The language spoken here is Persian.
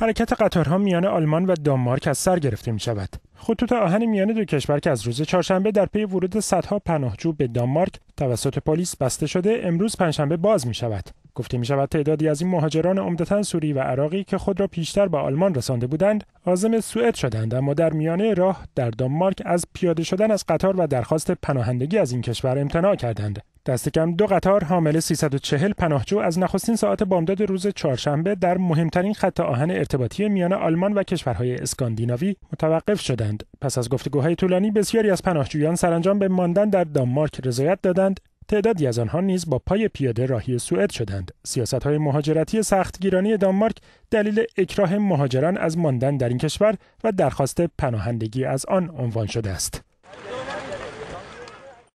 حرکت قطارها میان آلمان و دانمارک از سر گرفته می شود. خطوط آهن میان دو کشور که از روز چهارشنبه در پی ورود صدها پناهجو به دانمارک توسط پلیس بسته شده امروز پنجشنبه باز می شود. گفته می شود تعدادی از این مهاجران عمدتا سوری و عراقی که خود را پیشتر به آلمان رسانده بودند عازم سوئد شدند اما در میانه راه در دانمارک از پیاده شدن از قطار و درخواست پناهندگی از این کشور امتناع کردند دست کم دو قطار حامل 340 پناهجو از نخستین ساعت بامداد روز چهارشنبه در مهمترین خط آهن ارتباطی میان آلمان و کشورهای اسکاندیناوی متوقف شدند. پس از گفتگوهای طولانی بسیاری از پناهجویان سرانجام به ماندن در دانمارک رضایت دادند تعدادی از آنها نیز با پای پیاده راهی سوئد شدند. سیاست های مهاجرتی سختگیرانه دانمارک دلیل اکراه مهاجران از ماندن در این کشور و درخواست پناهندگی از آن عنوان شده است.